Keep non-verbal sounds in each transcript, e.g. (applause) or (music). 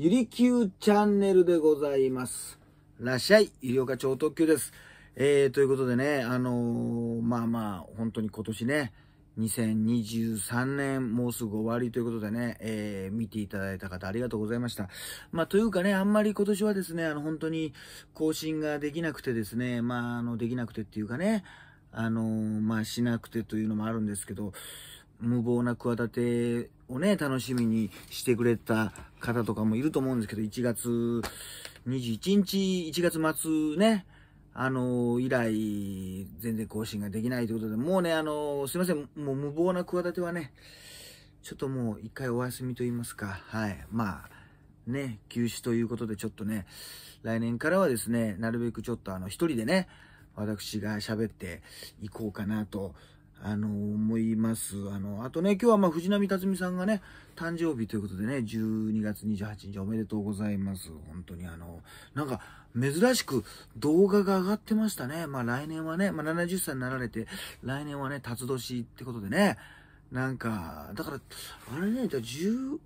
ゆりきゅうチャンネルでございます。らっしゃい、医療課超特急です。えー、ということでね、あのー、まあまあ、本当に今年ね、2023年もうすぐ終わりということでね、えー、見ていただいた方ありがとうございました。まあというかね、あんまり今年はですね、あの本当に更新ができなくてですね、まああのできなくてっていうかね、あのー、まあしなくてというのもあるんですけど、無謀な企てをね、楽しみにしてくれた方とかもいると思うんですけど、1月21日、1月末ね、あの、以来、全然更新ができないということで、もうね、あの、すいません、もう無謀な企てはね、ちょっともう一回お休みと言いますか、はい。まあ、ね、休止ということで、ちょっとね、来年からはですね、なるべくちょっとあの、一人でね、私が喋っていこうかなとあの、思います。あの、あとね、今日はまあ藤波辰巳さんがね、誕生日ということでね、12月28日おめでとうございます。本当にあの、なんか、珍しく動画が上がってましたね。まあ来年はね、まあ70歳になられて、来年はね、辰年ってことでね、なんか、だから、あれね、じゃ12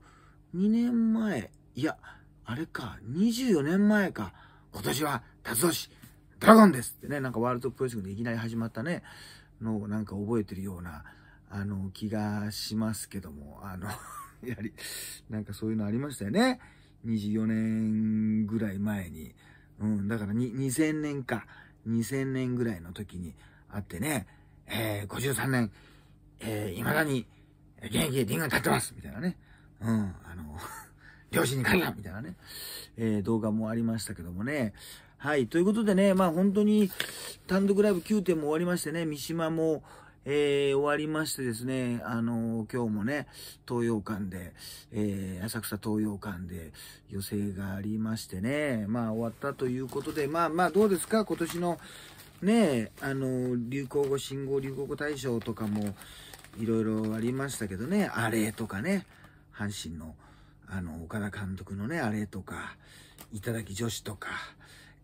年前、いや、あれか、24年前か、今年は辰年、ドラゴンですってね、なんかワールドプロジェクトでいきなり始まったね、のをなんか覚えてるような、あの、気がしますけども、あの (laughs) やはり、なんかそういうのありましたよね。24年ぐらい前に。うん、だから2000年か。2000年ぐらいの時にあってね、えー、53年、えー、未だに、現役でリングに立ってますみたいなね。うん、あの (laughs) 両親に借ったみたいなね、えー、動画もありましたけどもね、はい。ということでね、まあ本当に単独ライブ9点も終わりましてね、三島も、えー、終わりましてですね、あのー、今日もね、東洋館で、えー、浅草東洋館で予選がありましてね、まあ終わったということで、まあまあどうですか、今年のね、あの流行語、新語、流行語大賞とかもいろいろありましたけどね、あれとかね、阪神の、あの、岡田監督のね、あれとか、頂き女子とか、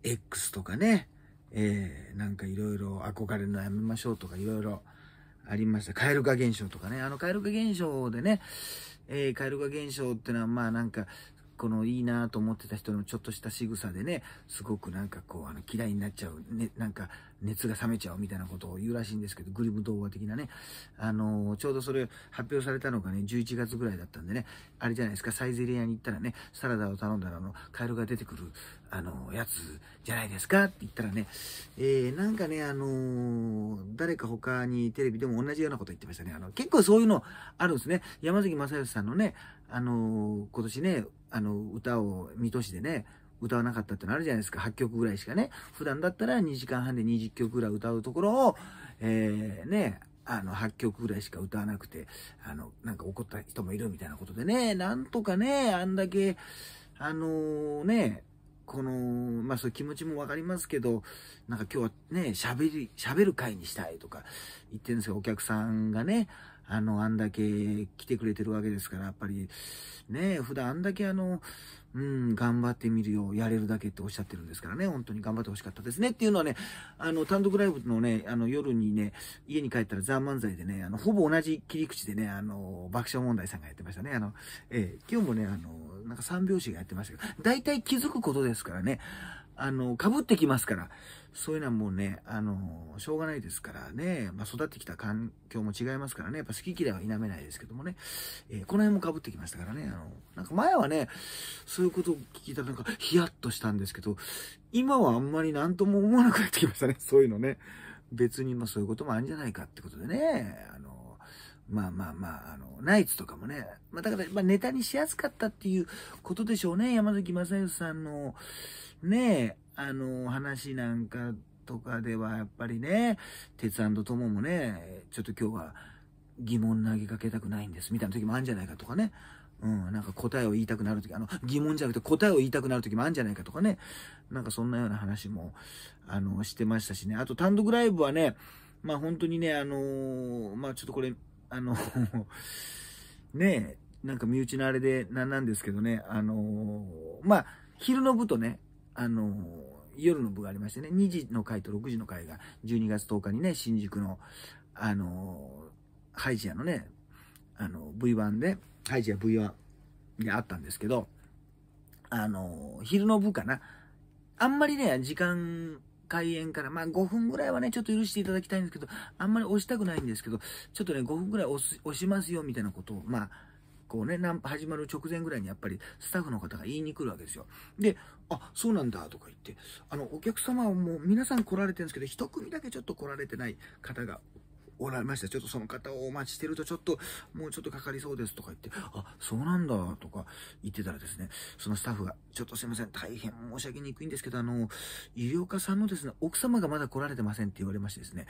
X とかね、えー、なんかいろいろ憧れるのやめましょうとかいろいろありました。蛙化現象とかね。あの蛙化現象でね、えー、蛙化現象ってのはまあなんか、このいいなと思ってた人のちょっとした仕草でね、すごくなんかこう、あの嫌いになっちゃう、ね、なんか熱が冷めちゃうみたいなことを言うらしいんですけど、グリム童話的なね、あのー、ちょうどそれ発表されたのがね、11月ぐらいだったんでね、あれじゃないですか、サイゼリヤに行ったらね、サラダを頼んだらあの、カエルが出てくる、あのー、やつじゃないですかって言ったらね、えー、なんかね、あのー、誰か他にテレビでも同じようなこと言ってましたね。あの、結構そういうのあるんですね。山崎正義さんのね、あの今年ね、あの、歌を水戸市でね、歌わなかったってのあるじゃないですか。8曲ぐらいしかね。普段だったら2時間半で20曲ぐらい歌うところを、えー、ね、あの、8曲ぐらいしか歌わなくて、あの、なんか怒った人もいるみたいなことでね、なんとかね、あんだけ、あのー、ね、この、まあそういう気持ちもわかりますけど、なんか今日はね、喋り、喋る会にしたいとか言ってるんですけど、お客さんがね、あの、あんだけ来てくれてるわけですから、やっぱり、ね、普段あんだけあの、うん、頑張ってみるよ、やれるだけっておっしゃってるんですからね、本当に頑張ってほしかったですねっていうのはね、あの、単独ライブのね、あの、夜にね、家に帰ったらザ・漫才でね、あの、ほぼ同じ切り口でね、あの、爆笑問題さんがやってましたね、あの、えー、今日もね、あの、なんか三拍子がやってましたけど、大体気づくことですからね、あの、被ってきますから、そういうのはもうね、あの、しょうがないですからね、まあ、育ってきた環境も違いますからね、やっぱ好き嫌いは否めないですけどもね、えー、この辺も被ってきましたからね、あの、なんか前はね、そういうことを聞いたらなんかヒヤッとしたんですけど、今はあんまり何とも思わなくなってきましたね、(laughs) そういうのね。別にまあそういうこともあるんじゃないかってことでね、あの、まあまあまあ、あの、ナイツとかもね、まあだから、まあネタにしやすかったっていうことでしょうね、山崎正義さんの、ねえ、あの、話なんかとかではやっぱりね、鉄腕とももね、ちょっと今日は疑問投げかけたくないんですみたいな時もあるんじゃないかとかね。うん、なんか答えを言いたくなる時、あの、疑問じゃなくて答えを言いたくなる時もあるんじゃないかとかね。なんかそんなような話も、あの、してましたしね。あと単独ライブはね、まあ本当にね、あのー、まあちょっとこれ、あの (laughs) ねえ、なんか身内のあれでなんなんですけどね、あのー、まあ、昼の部とね、あの夜の部がありましてね、2時の回と6時の回が12月10日にね、新宿の、あのハイジアのね、あの、V1 で、ハイジア V1 であったんですけど、あの昼の部かな。あんまりね、時間開演から、まあ5分ぐらいはね、ちょっと許していただきたいんですけど、あんまり押したくないんですけど、ちょっとね、5分ぐらい押しますよみたいなことを、まあ、こうね、ナンパ始まる直前ぐらいにやっぱりスタッフの方が言いに来るわけですよ。で、あ、そうなんだとか言って、あの、お客様はもう皆さん来られてるんですけど、一組だけちょっと来られてない方がおられました。ちょっとその方をお待ちしてると、ちょっと、もうちょっとかかりそうですとか言って、あ、そうなんだとか言ってたらですね、そのスタッフが、ちょっとすいません、大変申し訳にくいんですけど、あの、医療科さんのですね、奥様がまだ来られてませんって言われましてですね、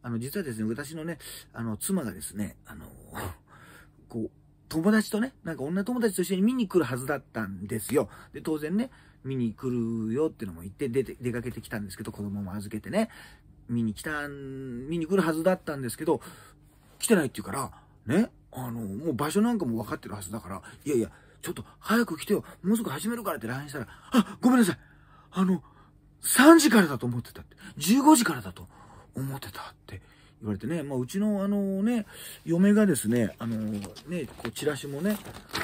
あの、実はですね、私のね、あの、妻がですね、あの、こう、友達とね、なんか女友達と一緒に見に来るはずだったんですよ。で、当然ね、見に来るよっていうのも言って出て、出かけてきたんですけど、子供も預けてね、見に来たん、見に来るはずだったんですけど、来てないって言うから、ね、あの、もう場所なんかも分かってるはずだから、いやいや、ちょっと早く来てよ、もうすぐ始めるからって LINE したら、あ、ごめんなさい、あの、3時からだと思ってたって、15時からだと思ってたって言われてね、まあ、うちの、あのね、嫁がですね、あのね、こう、チラシもね、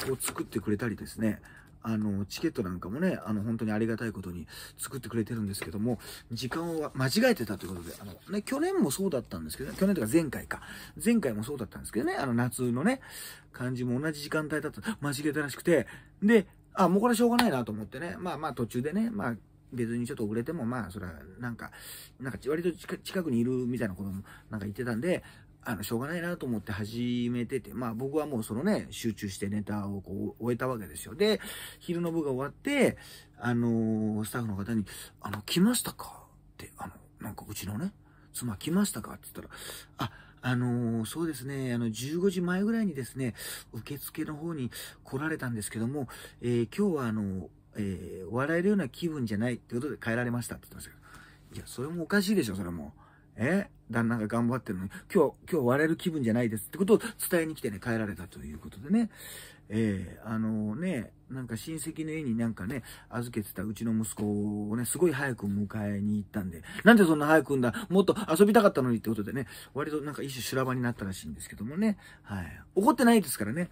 こう作ってくれたりですね、あの、チケットなんかもね、あの、本当にありがたいことに作ってくれてるんですけども、時間を間違えてたということで、あの、ね、去年もそうだったんですけど、ね、去年とか前回か。前回もそうだったんですけどね、あの、夏のね、感じも同じ時間帯だった、間違えたらしくて、で、あ、もうこれしょうがないなと思ってね、まあまあ途中でね、まあ別にちょっと遅れても、まあ、そら、なんか、なんか割と近くにいるみたいなこともなんか言ってたんで、あの、しょうがないなと思って始めてて、まあ僕はもうそのね、集中してネタをこう終えたわけですよ。で、昼の部が終わって、あのー、スタッフの方に、あの、来ましたかって、あの、なんかうちのね、妻来ましたかって言ったら、あ、あのー、そうですね、あの、15時前ぐらいにですね、受付の方に来られたんですけども、えー、今日はあの、えー、笑えるような気分じゃないってことで変えられましたって言ってましたけど、いや、それもおかしいでしょ、それも。え旦那が頑張ってるのに、今日、今日割れる気分じゃないですってことを伝えに来てね、帰られたということでね、ええー、あのね、なんか親戚の家になんかね、預けてたうちの息子をね、すごい早く迎えに行ったんで、なんでそんな早くんだもっと遊びたかったのにってことでね、割となんか一種修羅場になったらしいんですけどもね、はい。怒ってないですからね。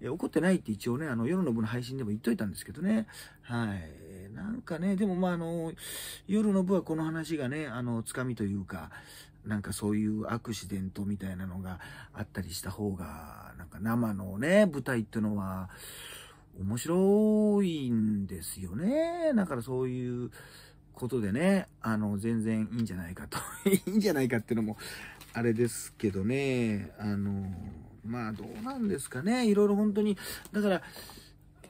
え怒ってないって一応ね、あの、夜の部の配信でも言っといたんですけどね。はい。なんかね、でもまあ、あの、夜の部はこの話がね、あの、つかみというか、なんかそういうアクシデントみたいなのがあったりした方が、なんか生のね、舞台ってのは面白いんですよね。だからそういうことでね、あの、全然いいんじゃないかと (laughs) いいんじゃないかっていうのも、あれですけどね、あの、まあどうなんですかね。いろいろ本当に、だから、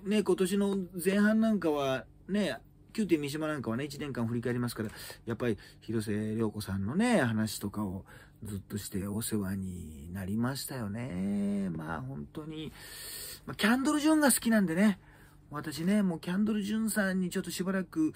ね、今年の前半なんかは、ね、級と三島なんかはね、1年間振り返りますから、やっぱり広瀬涼子さんのね、話とかをずっとしてお世話になりましたよね。まあ本当に、まあ、キャンドル・ジュンが好きなんでね、私ね、もうキャンドル・ジュンさんにちょっとしばらく、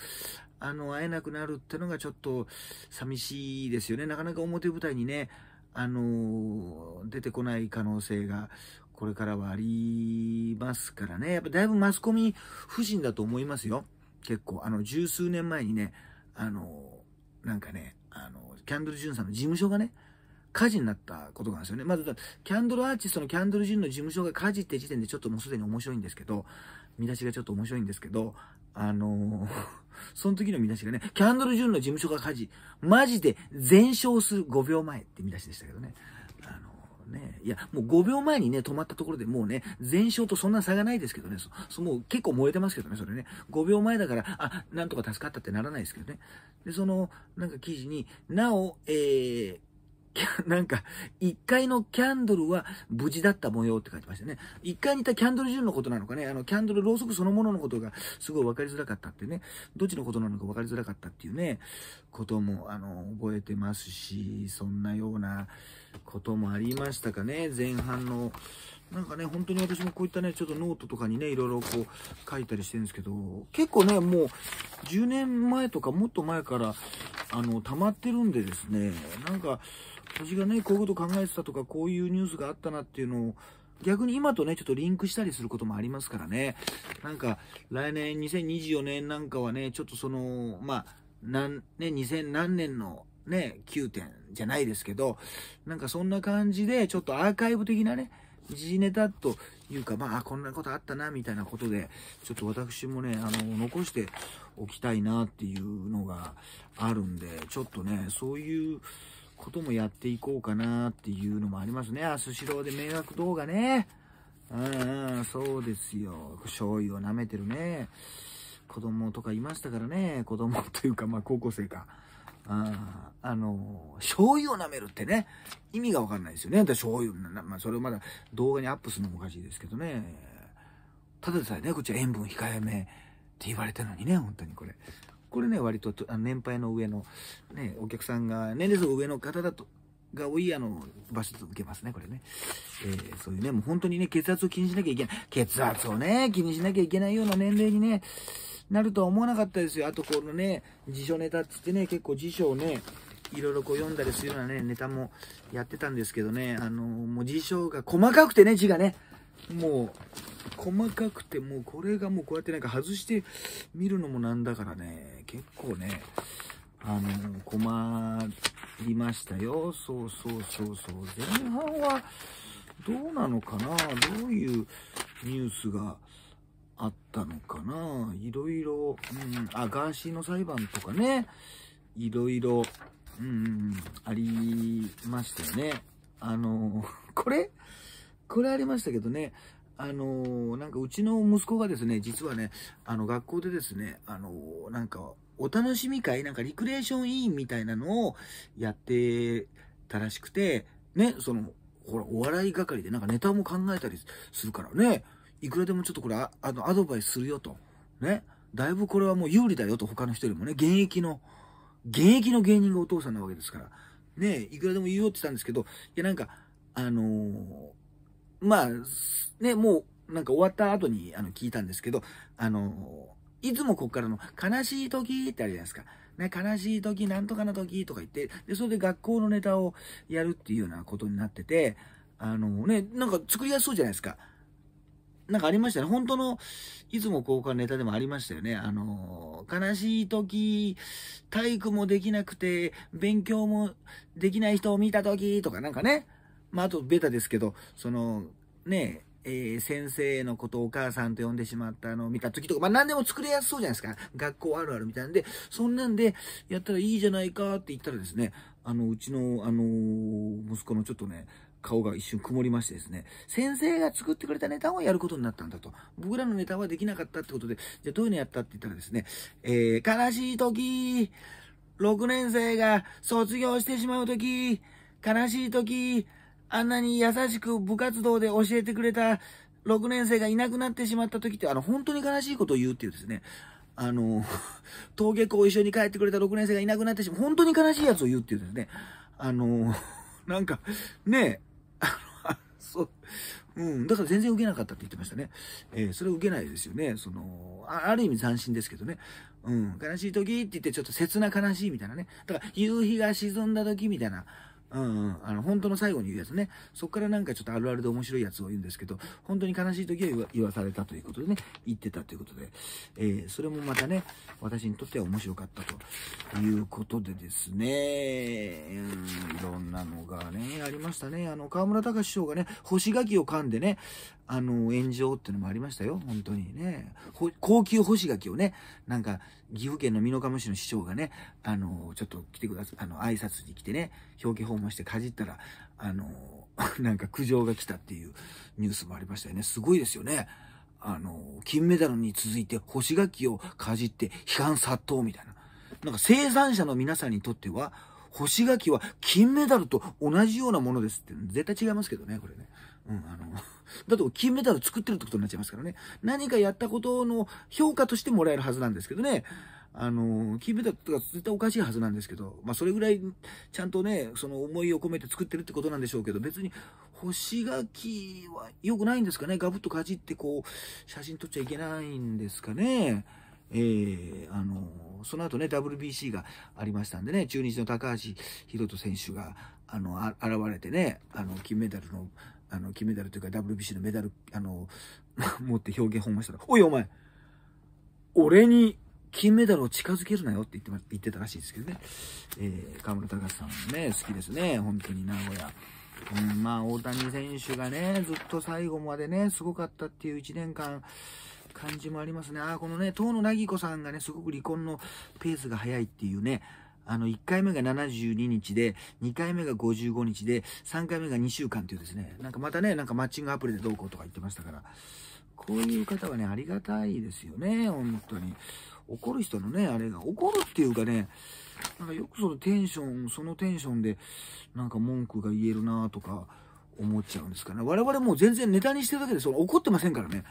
あの、会えなくなるってのがちょっと寂しいですよね。なかなか表舞台にね、あの出てこない可能性がこれからはありますからね。やっぱだいぶマスコミ不人だと思いますよ。結構、あの、十数年前にね、あの、なんかね、あの、キャンドル・ジュンさんの事務所がね、火事になったことがるんですよね。まず、キャンドルアーティストのキャンドル・ジュンの事務所が火事って時点でちょっともうすでに面白いんですけど、見出しがちょっと面白いんですけど、あのー、(laughs) その時の見出しがね、キャンドル・ジュンの事務所が火事、マジで全焼する5秒前って見出しでしたけどね。ね。いや、もう5秒前にね、止まったところでもうね、全勝とそんな差がないですけどね、そもう結構燃えてますけどね、それね。5秒前だから、あ、なんとか助かったってならないですけどね。で、その、なんか記事に、なお、えー、(laughs) なんか、1階のキャンドルは無事だった模様って書いてましたね。1階にいたキャンドル順のことなのかね、あの、キャンドルろうそくそのもののことがすごい分かりづらかったってね、どっちのことなのか分かりづらかったっていうね、ことも、あの、覚えてますし、そんなようなこともありましたかね、前半の。なんかね、本当に私もこういったね、ちょっとノートとかにね、いろいろこう書いたりしてるんですけど、結構ね、もう10年前とかもっと前から、あの、溜まってるんでですね、なんか、私がね、こういうこと考えてたとか、こういうニュースがあったなっていうのを、逆に今とね、ちょっとリンクしたりすることもありますからね。なんか、来年2024年なんかはね、ちょっとその、まあ、何、ね、2000何年のね、9点じゃないですけど、なんかそんな感じで、ちょっとアーカイブ的なね、時事ネタというか、まあ、こんなことあったな、みたいなことで、ちょっと私もね、あの、残しておきたいなっていうのがあるんで、ちょっとね、そういう、こともやっていこうかなっていうのもありますね。あ、スシローで迷惑動画ね。うんうん、そうですよ。醤油を舐めてるね。子供とかいましたからね。子供というか、まあ高校生か。ああの、醤油を舐めるってね、意味がわかんないですよね。だ醤油、まあ、それをまだ動画にアップするのもおかしいですけどね。ただでさえね、こっちは塩分控えめって言われてるのにね、本当にこれ。これね、割と年配の上の、ね、お客さんが、年齢層上の方だと、が多いあの場所と受けますね、これね。えー、そういうね、もう本当にね、血圧を気にしなきゃいけない。血圧をね、気にしなきゃいけないような年齢にね、なるとは思わなかったですよ。あと、このね、辞書ネタっつってね、結構辞書をね、いろいろこう読んだりするようなね、ネタもやってたんですけどね、あのー、もう辞書が細かくてね、字がね、もう細かくてもうこれがもうこうやってなんか外して見るのもなんだからね結構ねあの困りましたよそうそうそうそう前半はどうなのかなどういうニュースがあったのかないろいろ、うん、あガーシーの裁判とかねいろいろ、うん、ありましたよねあのこれくらありましたけどね、あのなんかうちの息子がですね、実はね、あの学校でですね、あのなんかお楽しみ会、なんかリクレーション委員みたいなのをやってたらしくて、ね、その、ほら、お笑い係でなんかネタも考えたりするからね、いくらでもちょっとこれ、あの、アドバイスするよと。ね。だいぶこれはもう有利だよと、他の人よりもね、現役の、現役の芸人がお父さんなわけですから。ね、いくらでも言おうって言ったんですけど、いやなんか、あのーまあ、ね、もう、なんか終わった後にあの聞いたんですけど、あの、いつもこっからの悲しい時ってあるじゃないですか。ね、悲しい時、なんとかな時とか言って、で、それで学校のネタをやるっていうようなことになってて、あのね、なんか作りやすそうじゃないですか。なんかありましたね。本当の、いつも交換ネタでもありましたよね。あの、悲しい時、体育もできなくて、勉強もできない人を見た時とかなんかね。まあ、あとベタですけど、その、ね、えー、先生のことをお母さんと呼んでしまったのを見た時とか、まあ何でも作れやすそうじゃないですか。学校あるあるみたいなんで、そんなんでやったらいいじゃないかって言ったらですね、あの、うちの、あのー、息子のちょっとね、顔が一瞬曇りましてですね、先生が作ってくれたネタをやることになったんだと。僕らのネタはできなかったってことで、じゃあどういうのやったって言ったらですね、えー、悲しい時、6年生が卒業してしまう時、悲しい時、あんなに優しく部活動で教えてくれた6年生がいなくなってしまった時って、あの、本当に悲しいことを言うっていうですね、あの、(laughs) 登下校一緒に帰ってくれた6年生がいなくなってしまう、本当に悲しいやつを言うっていうですね、あの、(laughs) なんか、ねえ、(laughs) そう、うん、だから全然受けなかったって言ってましたね。えー、それ受けないですよね。その、ある意味斬新ですけどね。うん、悲しい時って言ってちょっと切な悲しいみたいなね。だから、夕日が沈んだ時みたいな。うんうん。あの、本当の最後に言うやつね。そっからなんかちょっとあるあるで面白いやつを言うんですけど、本当に悲しい時は言わされたということでね、言ってたということで、えー、それもまたね、私にとっては面白かったということでですね、うん、いろんなのがね、ありましたね。あの、河村隆師匠がね、干し柿を噛んでね、あの、炎上ってのもありましたよ。本当にね。高級干し柿をね、なんか、岐阜県の美濃加茂市の市長がね、あの、ちょっと来てください、あの、挨拶に来てね、表敬訪問してかじったら、あの、(laughs) なんか苦情が来たっていうニュースもありましたよね。すごいですよね。あの、金メダルに続いて星垣をかじって批判殺到みたいな。なんか生産者の皆さんにとっては、干し柿は金メダルと同じようなものですって、絶対違いますけどね、これね。うん、あの、(laughs) だと金メダル作ってるってことになっちゃいますからね。何かやったことの評価としてもらえるはずなんですけどね。あの、金メダルとか絶対おかしいはずなんですけど、まあそれぐらいちゃんとね、その思いを込めて作ってるってことなんでしょうけど、別に星書きは良くないんですかね。ガブッとかじってこう、写真撮っちゃいけないんですかね。えー、あのその後ね、WBC がありましたんでね、中日の高橋宏斗選手が、あの、現れてね、あの、金メダルのあの、金メダルというか WBC のメダル、あの、(laughs) 持って表現訪問したら、おいお前、俺に金メダルを近づけるなよって言って、言ってたらしいですけどね。えー、河村隆さんね、好きですね、本当に名古屋。うん、まあ、大谷選手がね、ずっと最後までね、すごかったっていう1年間、感じもありますね。ああ、このね、遠野なぎこさんがね、すごく離婚のペースが早いっていうね、あの、1回目が72日で、2回目が55日で、3回目が2週間というですね、なんかまたね、なんかマッチングアプリでどうこうとか言ってましたから、こういう方はね、ありがたいですよね、本当に。怒る人のね、あれが、怒るっていうかね、なんかよくそのテンション、そのテンションで、なんか文句が言えるなとか、思っちゃうんですかね。我々もう全然ネタにしてるだけで、その怒ってませんからね。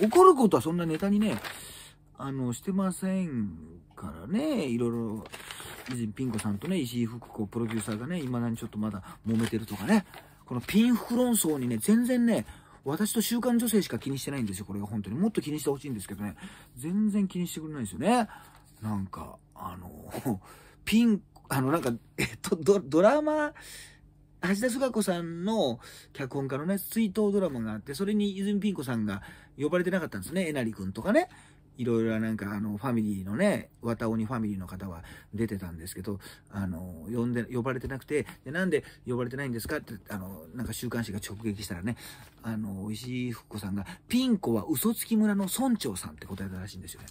うん。怒ることはそんなネタにね、あの、してませんからね、いろいろ。泉ピン子さんとね、石井福子プロデューサーがね、未だにちょっとまだ揉めてるとかね、このピンフ論争にね、全然ね、私と週刊女性しか気にしてないんですよ、これが本当に。もっと気にしてほしいんですけどね、全然気にしてくれないんですよね。なんか、あの、ピン、あの、なんか、えっと、ドドラマ、橋田壽賀子さんの脚本家のね、追悼ドラマがあって、それに泉ピン子さんが呼ばれてなかったんですね、えなりくんとかね。いろいろなんかあのファミリーのね、ワタオにファミリーの方は出てたんですけど、あの、呼んで、呼ばれてなくて、で、なんで呼ばれてないんですかって、あの、なんか週刊誌が直撃したらね、あの、石井福子さんが、ピン子は嘘つき村の村長さんって答えたらしいんですよね。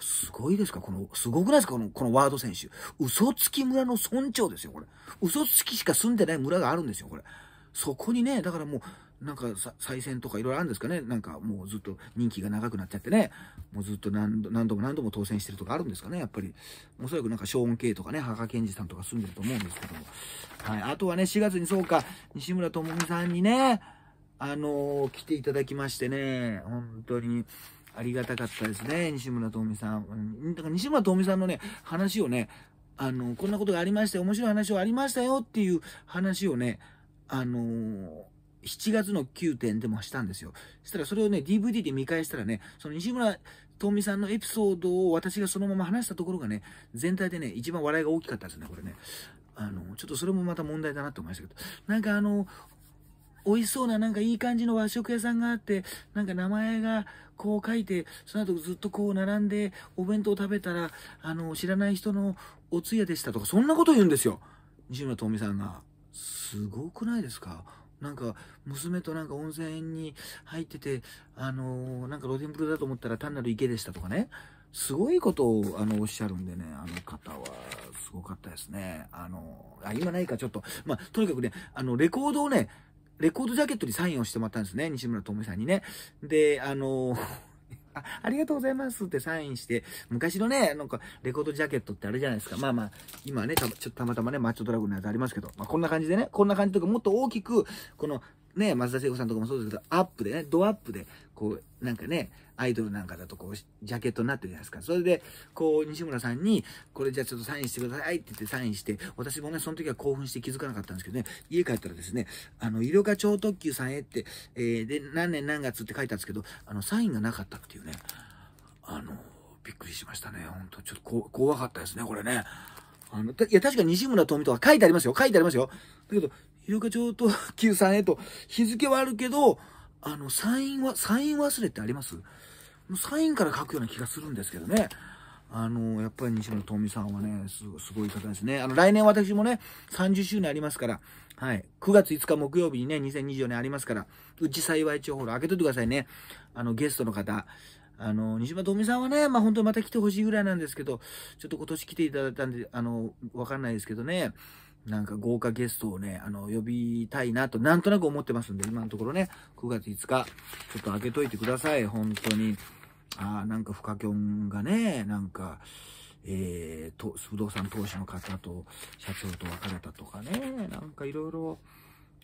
すごいですかこの、すごくないですかこの、このワード選手。嘘つき村の村長ですよ、これ。嘘つきしか住んでない村があるんですよ、これ。そこにね、だからもう、なんか再選とかいろいろあるんですかねなんかもうずっと任期が長くなっちゃってね、もうずっと何度何度も何度も当選してるとかあるんですかねやっぱり。おそらくなんかショーン・ケイとかね、母ケンジさんとか住んでると思うんですけども。はい。あとはね、4月にそうか、西村智美さんにね、あのー、来ていただきましてね、本当に。ありがたかったですね、西村智美さん。だから西村智美さんのね、話をね、あの、こんなことがありまして、面白い話はありましたよっていう話をね、あのー、7月の9点でもしたんですよ。そしたらそれをね、DVD で見返したらね、その西村遠美さんのエピソードを私がそのまま話したところがね、全体でね、一番笑いが大きかったですね、これね。あの、ちょっとそれもまた問題だなって思いましたけど。なんかあの、美味しそうな、なんかいい感じの和食屋さんがあって、なんか名前がこう書いて、その後ずっとこう並んでお弁当を食べたら、あの、知らない人のお通夜でしたとか、そんなこと言うんですよ。西村遠美さんが。すごくないですかなんか、娘となんか温泉に入ってて、あのー、なんか露天風呂だと思ったら単なる池でしたとかね。すごいことを、あの、おっしゃるんでね、あの方は、すごかったですね。あの、あ、今ないか、ちょっと。まあ、とにかくね、あの、レコードをね、レコードジャケットにサインをしてもらったんですね。西村智美さんにね。で、あのーあ、ありがとうございますってサインして、昔のね、なんか、レコードジャケットってあれじゃないですか。まあまあ、今ね、たちょっとたまたまね、マッチョドラゴンのやつありますけど、まあこんな感じでね、こんな感じとかもっと大きく、この、ね、松田聖子さんとかもそうですけど、アップでね、ドアップで、こう、なんかね、アイドルなんかだとこう、ジャケットになってるじゃないですか。それで、こう、西村さんに、これじゃあちょっとサインしてくださいって言ってサインして、私もね、その時は興奮して気づかなかったんですけどね、家帰ったらですね、あの、医療課超特急さんへって、えー、で、何年何月って書いたんですけど、あの、サインがなかったっていうね、あの、びっくりしましたね。ほんと、ちょっと怖かったですね、これね。あの、いや、確か西村富美とは書いてありますよ。書いてありますよ。だけど、広岡町と急さんへと、日付はあるけど、あの、サインは、サイン忘れってありますサインから書くような気がするんですけどね。あの、やっぱり西村智美さんはね、すごい方ですね。あの、来年私もね、30周年ありますから、はい。9月5日木曜日にね、2024年ありますから、うち幸い地方の開けといてくださいね。あの、ゲストの方。あの、西村富美さんはね、まあ、本当にまた来てほしいぐらいなんですけど、ちょっと今年来ていただいたんで、あの、わかんないですけどね、なんか豪華ゲストをね、あの、呼びたいなと、なんとなく思ってますんで、今のところね、9月5日、ちょっと開けといてください、本当に。ああ、なんかフカキョンがね、なんか、えー、と、不動産投資の方と、社長と別れたとかね、なんかいろいろ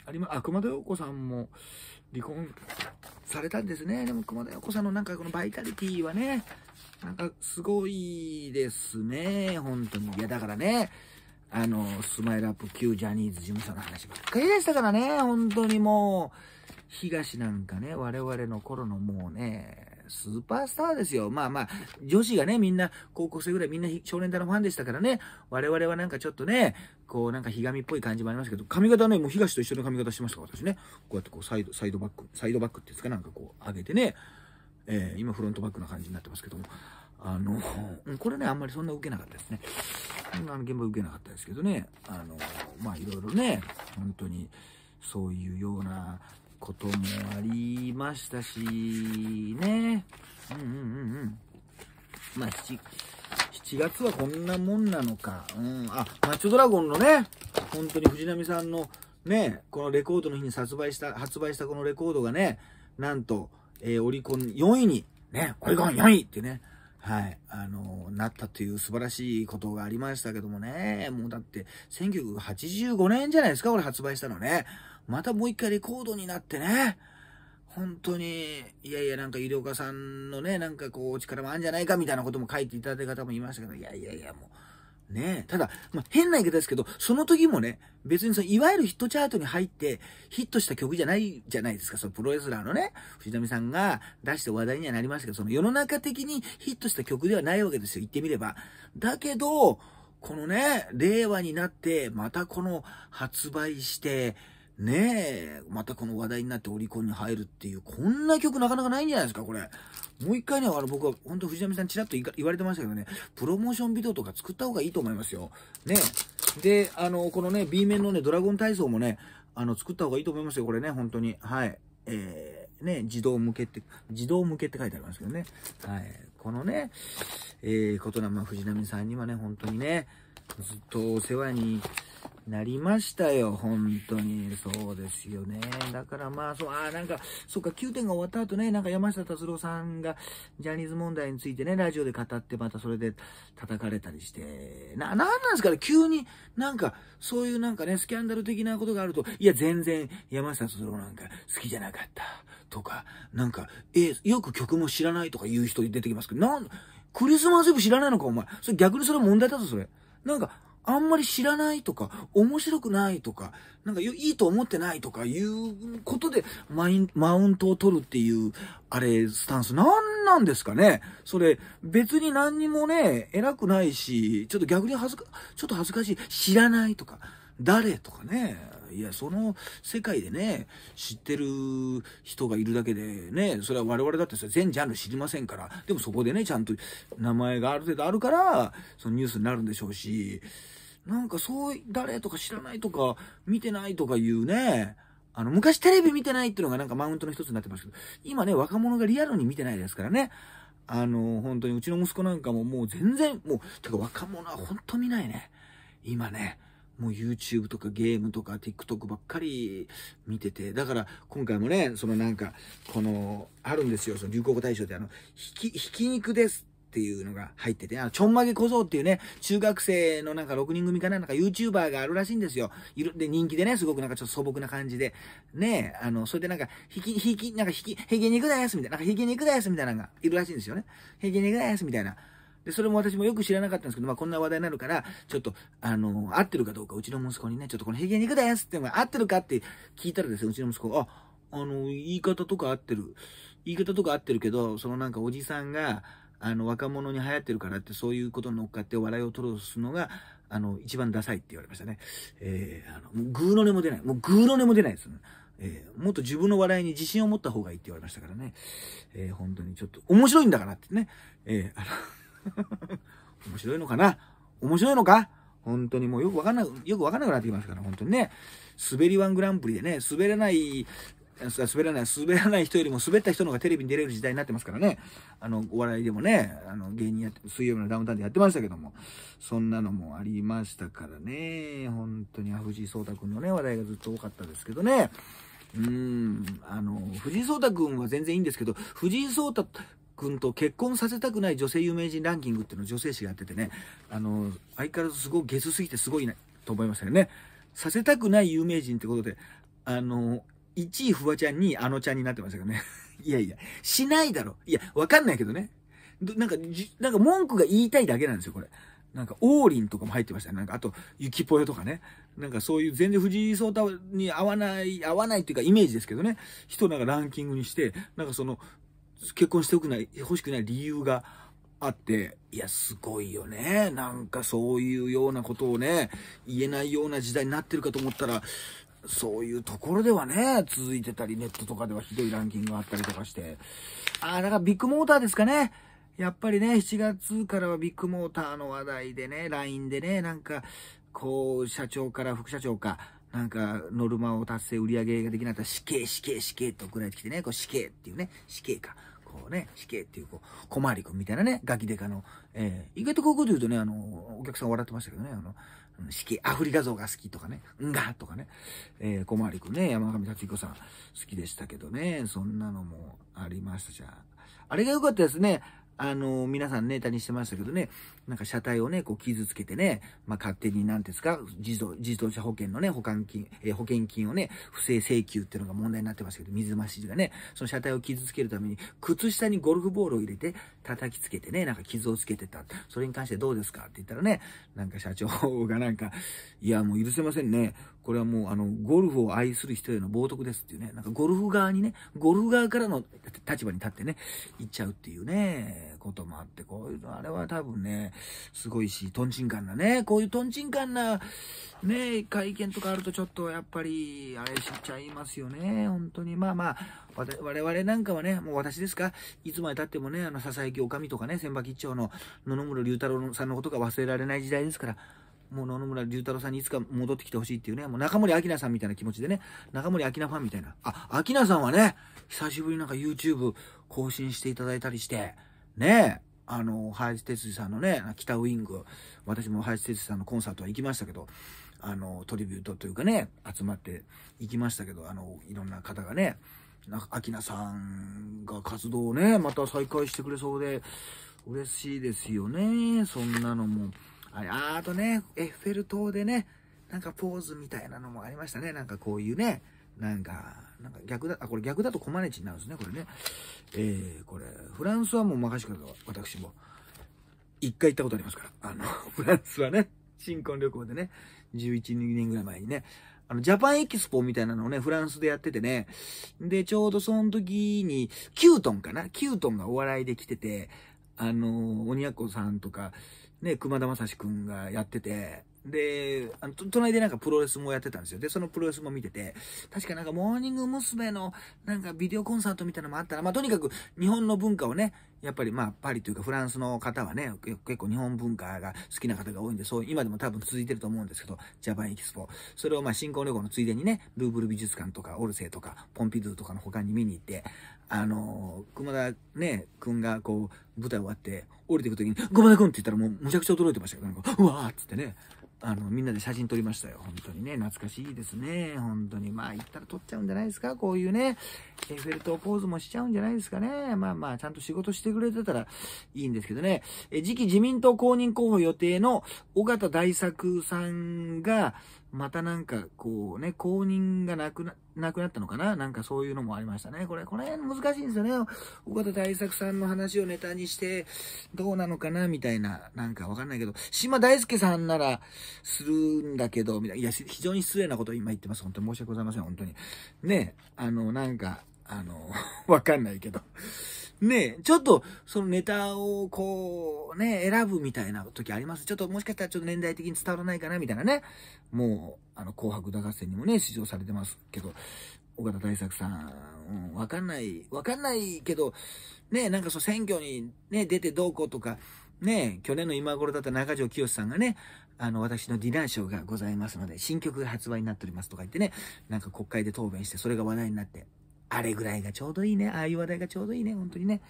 ありま、あ、熊田洋子さんも離婚されたんですね。でも熊田洋子さんのなんかこのバイタリティはね、なんかすごいですね、本当に。いや、だからね、あの、スマイルアップ旧ジャニーズ事務所の話ばっかりでしたからね、本当にもう、東なんかね、我々の頃のもうね、スーパースターですよ。まあまあ、女子がね、みんな、高校生ぐらいみんな少年隊のファンでしたからね、我々はなんかちょっとね、こうなんかひがみっぽい感じもありますけど、髪型ね、もう東と一緒の髪型してましたから、私ね。こうやってこうサイド、サイドバック、サイドバックっていうんですか、なんかこう上げてね、えー、今フロントバックな感じになってますけども、あの、これね、あんまりそんな受けなかったですね。あの現場受けなかったですけどね、あの、まあいろいろね、本当に、そういうようなこともありましたし、ね。うんうんうんうん。まあ、7、七月はこんなもんなのか。うん。あ、マッチョドラゴンのね、本当に藤波さんのね、このレコードの日に発売した、発売したこのレコードがね、なんと、えー、オリコン4位に、ね、オリコン4位ってね、はい、あのー、なったという素晴らしいことがありましたけどもね、もうだって、1985年じゃないですか、これ発売したのね。またもう一回レコードになってね、本当に、いやいや、なんか、医療家さんのね、なんかこう、力もあるんじゃないかみたいなことも書いていただいた方もいましたけど、いやいやいや、もう、ねただ、まあ、変な言い方ですけど、その時もね、別にその、いわゆるヒットチャートに入って、ヒットした曲じゃないじゃないですか、そのプロレスラーのね、藤波さんが出して話題にはなりましたけど、その世の中的にヒットした曲ではないわけですよ、言ってみれば。だけど、このね、令和になって、またこの発売して、ねえ、またこの話題になってオリコンに入るっていう、こんな曲なかなかないんじゃないですか、これ。もう一回ね、あの僕は、本当藤波さんちらっと言われてましたけどね、プロモーションビデオとか作った方がいいと思いますよ。ねで、あの、このね、B 面のね、ドラゴン体操もね、あの、作った方がいいと思いますよ、これね、本当に。はい。えー、ね、自動向けって、自動向けって書いてありますけどね。はい。このね、えー、ことな、まあ、藤波さんにはね、本当にね、ずっとお世話に、なりましたよ、本当に。そうですよね。だからまあ、そう、あなんか、そっか、9点が終わった後ね、なんか山下達郎さんが、ジャニーズ問題についてね、ラジオで語って、またそれで叩かれたりして、な、なんなんですかね、急に、なんか、そういうなんかね、スキャンダル的なことがあると、いや、全然、山下達郎なんか好きじゃなかった、とか、なんか、え、よく曲も知らないとか言う人出てきますけど、なん、クリスマスイブ知らないのか、お前。それ逆にそれ問題だぞ、それ。なんか、あんまり知らないとか、面白くないとか、なんかいいと思ってないとかいうことでマイン、マウントを取るっていう、あれ、スタンス、なんなんですかねそれ、別に何にもね、偉くないし、ちょっと逆に恥ずか、ちょっと恥ずかしい。知らないとか、誰とかね。いや、その世界でね、知ってる人がいるだけでね、それは我々だって全ジャンル知りませんから、でもそこでね、ちゃんと名前がある程度あるから、そのニュースになるんでしょうし、なんかそう、誰とか知らないとか、見てないとかいうね、あの、昔テレビ見てないっていうのがなんかマウントの一つになってますけど、今ね、若者がリアルに見てないですからね。あの、本当にうちの息子なんかももう全然、もう、てか若者は本当見ないね。今ね、もう YouTube とかゲームとか TikTok ばっかり見てて、だから今回もね、そのなんか、この、あるんですよ、その流行語大賞であの、ひき、ひき肉ですっていうのが入ってて、あの、ちょんまげ小僧っていうね、中学生のなんか6人組かな、なんか YouTuber があるらしいんですよ。いる、で、人気でね、すごくなんかちょっと素朴な感じで、ね、あの、それでなんか、ひき、ひき、なんかひき、ひげ肉ですみたいな、なんかひげ肉ですみたいなのがいるらしいんですよね。ひげ肉ですみたいな。で、それも私もよく知らなかったんですけど、まあ、こんな話題になるから、ちょっと、あの、合ってるかどうか、うちの息子にね、ちょっとこのヘゲ肉ですって、合ってるかって聞いたらですね、うちの息子が、あ、あの、言い方とか合ってる。言い方とか合ってるけど、そのなんかおじさんが、あの、若者に流行ってるからって、そういうことに乗っかって笑いを取ろするのが、あの、一番ダサいって言われましたね。えー、あの、もうグーの音も出ない。もうグーの音も出ないですね。えー、もっと自分の笑いに自信を持った方がいいって言われましたからね。えー、本当にちょっと、面白いんだからってね。えー、あの (laughs) 面白いのかな面白いのか本当にもうよくわかんなく、よくわかんなくなってきますから、本当にね。滑りワングランプリでね、滑れない滑らない、滑らない人よりも滑った人の方がテレビに出れる時代になってますからね。あの、お笑いでもね、あの、芸人やって、水曜日のダウンタウンでやってましたけども、そんなのもありましたからね、本当に藤井聡太君のね、話題がずっと多かったですけどね。うん、あの、藤井聡太君は全然いいんですけど、藤井聡太君と結婚させたくない女性有名人ランキングっていうのを女性誌がやっててね、あの、相変わらずすごいゲスすぎてすごいな、と思いましたよね。させたくない有名人ってことで、あの、1位フワちゃん、2位あのちゃんになってましたけどね。(laughs) いやいや、しないだろ。いや、わかんないけどね。なんか、なんか文句が言いたいだけなんですよ、これ。なんか、王林とかも入ってましたね。なんか、あと、雪ぽよとかね。なんかそういう、全然藤井聡太に合わない、合わないっていうかイメージですけどね。人なんかランキングにして、なんかその、結婚しておくない、欲しくない理由があって、いや、すごいよね。なんかそういうようなことをね、言えないような時代になってるかと思ったら、そういうところではね、続いてたり、ネットとかではひどいランキングがあったりとかして。あ、だからビッグモーターですかね。やっぱりね、7月からはビッグモーターの話題でね、LINE でね、なんか、こう、社長から副社長か、なんか、ノルマを達成、売り上げができなかったら死刑、死刑、死刑と送られてきてね、こう死刑っていうね、死刑か。こうね、死刑っていう、こう、小回り君みたいなね、ガキデカの、えー、意外とこういうこと言うとね、あの、お客さん笑ってましたけどね、あの、好き。アフリカ像が好きとかね。うんがとかね。えー、小回りくんね、山上達彦さん好きでしたけどね。そんなのもありましたじゃあ。あれが良かったですね。あの、皆さんネタにしてましたけどね、なんか車体をね、こう傷つけてね、まあ、勝手になんですか、自動、自動車保険のね、保管金、えー、保険金をね、不正請求っていうのが問題になってましたけど、水増しがね、その車体を傷つけるために、靴下にゴルフボールを入れて、叩きつけてね、なんか傷をつけてた。それに関してどうですかって言ったらね、なんか社長がなんか、いや、もう許せませんね。これはもう、あの、ゴルフを愛する人への冒涜ですっていうね、なんかゴルフ側にね、ゴルフ側からの立場に立ってね、行っちゃうっていうね、こともあって、こういうの、あれは多分ね、すごいし、とんちんかんなね、こういうとんちんかんな、ね、会見とかあるとちょっとやっぱり、あれしちゃいますよね、本当に。まあまあ、我々なんかはね、もう私ですか、いつまで経ってもね、あの、さやきおかみとかね、千葉吉兆の野々村隆太郎さんのことが忘れられない時代ですから、もう野々村龍太郎さんにいつか戻ってきてほしいっていうね、もう中森明菜さんみたいな気持ちでね、中森明菜ファンみたいな。あ、明菜さんはね、久しぶりなんか YouTube 更新していただいたりして、ねえ、あの、林哲司さんのね、北ウィング、私も林哲司さんのコンサートは行きましたけど、あの、トリビュートというかね、集まって行きましたけど、あの、いろんな方がね、なんか、明菜さんが活動をね、また再開してくれそうで、嬉しいですよね、そんなのも。ああとね、エッフェル塔でね、なんかポーズみたいなのもありましたね。なんかこういうね、なんか、なんか逆だ、あ、これ逆だとコマネチになるんですね、これね。えー、これ、フランスはもう任せてください、私も。一回行ったことありますから。あの、(laughs) フランスはね、新婚旅行でね、11年ぐらい前にね、あの、ジャパンエキスポみたいなのをね、フランスでやっててね、で、ちょうどその時に、キュートンかなキュートンがお笑いで来てて、あの、鬼奴さんとか、ね、熊田正史くんがやってて、で、あの、隣でなんかプロレスもやってたんですよ。で、そのプロレスも見てて、確かなんかモーニング娘。のなんかビデオコンサートみたいなのもあったら、まあとにかく日本の文化をね、やっぱりまあパリというかフランスの方はね、結構日本文化が好きな方が多いんで、そう、今でも多分続いてると思うんですけど、ジャパンエキスポ。それをまあ新婚旅行のついでにね、ルーブル美術館とかオルセイとか、ポンピドゥとかの他に見に行って、あのー、熊田ね、くんがこう、舞台終わって降りていくときに、熊田くんって言ったらもうむちゃくちゃ驚いてましたけど、うわーっつってね。あの、みんなで写真撮りましたよ。本当にね、懐かしいですね。本当に。まあ、行ったら撮っちゃうんじゃないですか。こういうね、エッフェル塔ポーズもしちゃうんじゃないですかね。まあまあ、ちゃんと仕事してくれてたらいいんですけどね。え次期自民党公認候補予定の尾形大作さんが、またなんかこうね、公認がなくな、なくなったのかななんかそういうのもありましたね。これ、この辺難しいんですよね。岡田大作さんの話をネタにして、どうなのかなみたいな、なんかわかんないけど、島大輔さんならするんだけど、みたいな。いや、非常に失礼なことを今言ってます。本当に申し訳ございません。本当に。ねあの、なんか、あの、(laughs) わかんないけど。ねえ、ちょっと、そのネタをこう、ね、選ぶみたいな時あります。ちょっともしかしたらちょっと年代的に伝わらないかなみたいなね。もう、あの、紅白歌合戦にもね、出場されてますけど、岡田大作さん、うん、わかんない、わかんないけど、ねえ、なんかそう選挙にね、出てどうこうとか、ねえ、去年の今頃だった中条清さんがね、あの、私のディナーショーがございますので、新曲が発売になっておりますとか言ってね、なんか国会で答弁して、それが話題になって、あれぐらいがちょうどいいね。ああいう話題がちょうどいいね。本当にね。